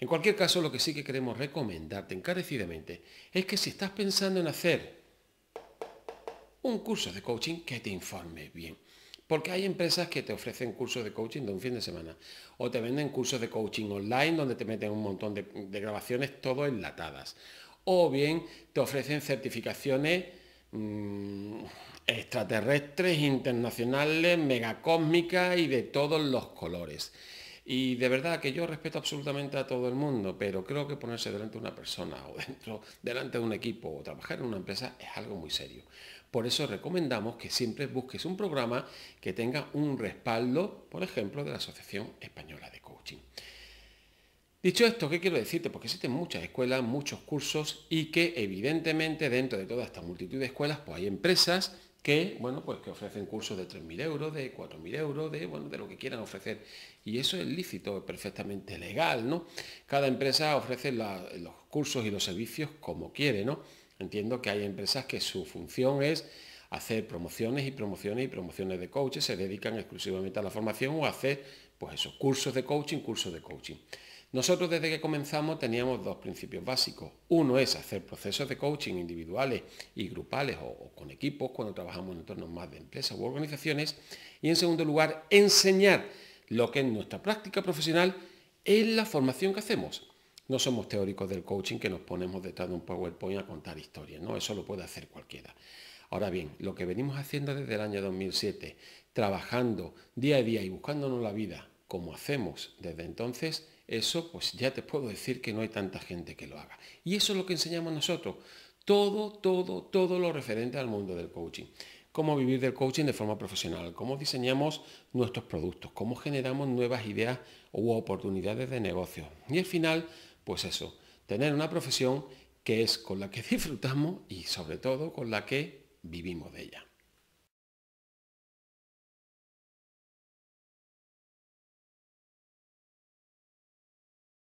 En cualquier caso, lo que sí que queremos recomendarte encarecidamente es que si estás pensando en hacer un curso de coaching, que te informe bien. Porque hay empresas que te ofrecen cursos de coaching de un fin de semana. O te venden cursos de coaching online donde te meten un montón de, grabaciones todo enlatadas. O bien te ofrecen certificaciones mm, extraterrestres, internacionales, megacósmicas y de todos los colores. Y de verdad que yo respeto absolutamente a todo el mundo, pero creo que ponerse delante de una persona o delante de un equipo o trabajar en una empresa es algo muy serio. Por eso recomendamos que siempre busques un programa que tenga un respaldo, por ejemplo, de la Asociación Española de Coaching. Dicho esto, ¿qué quiero decirte? Porque existen muchas escuelas, muchos cursos y que evidentemente dentro de toda esta multitud de escuelas pues hay empresas que, bueno, pues que ofrecen cursos de 3.000 euros, de 4.000 euros, de, bueno, de lo que quieran ofrecer. Y eso es lícito, perfectamente legal, ¿no? Cada empresa ofrece los cursos y los servicios como quiere, ¿no? Entiendo que hay empresas que su función es hacer promociones y promociones y promociones de coaches, se dedican exclusivamente a la formación o a hacer, pues esos cursos de coaching, cursos de coaching. Nosotros desde que comenzamos teníamos dos principios básicos. Uno es hacer procesos de coaching individuales y grupales o, con equipos cuando trabajamos en entornos más de empresas u organizaciones. Y en segundo lugar, enseñar lo que es nuestra práctica profesional en la formación que hacemos. No somos teóricos del coaching que nos ponemos detrás de un PowerPoint a contar historias, ¿no? Eso lo puede hacer cualquiera. Ahora bien, lo que venimos haciendo desde el año 2007, trabajando día a día y buscándonos la vida como hacemos desde entonces, eso pues ya te puedo decir que no hay tanta gente que lo haga. Y eso es lo que enseñamos nosotros. Todo, todo, todo lo referente al mundo del coaching. Cómo vivir del coaching de forma profesional, cómo diseñamos nuestros productos, cómo generamos nuevas ideas u oportunidades de negocio. Y al final, pues eso, tener una profesión que es con la que disfrutamos y sobre todo con la que vivimos de ella.